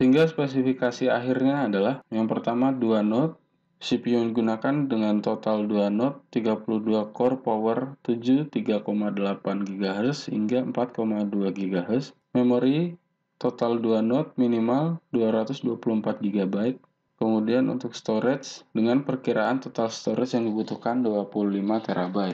Sehingga spesifikasi akhirnya adalah yang pertama 2 node, CPU yang digunakan dengan total 2 node, 32 core power 7 3,8 GHz hingga 4,2 GHz. Memori total 2 node minimal 224 GB. Kemudian untuk storage dengan perkiraan total storage yang dibutuhkan 25 TB.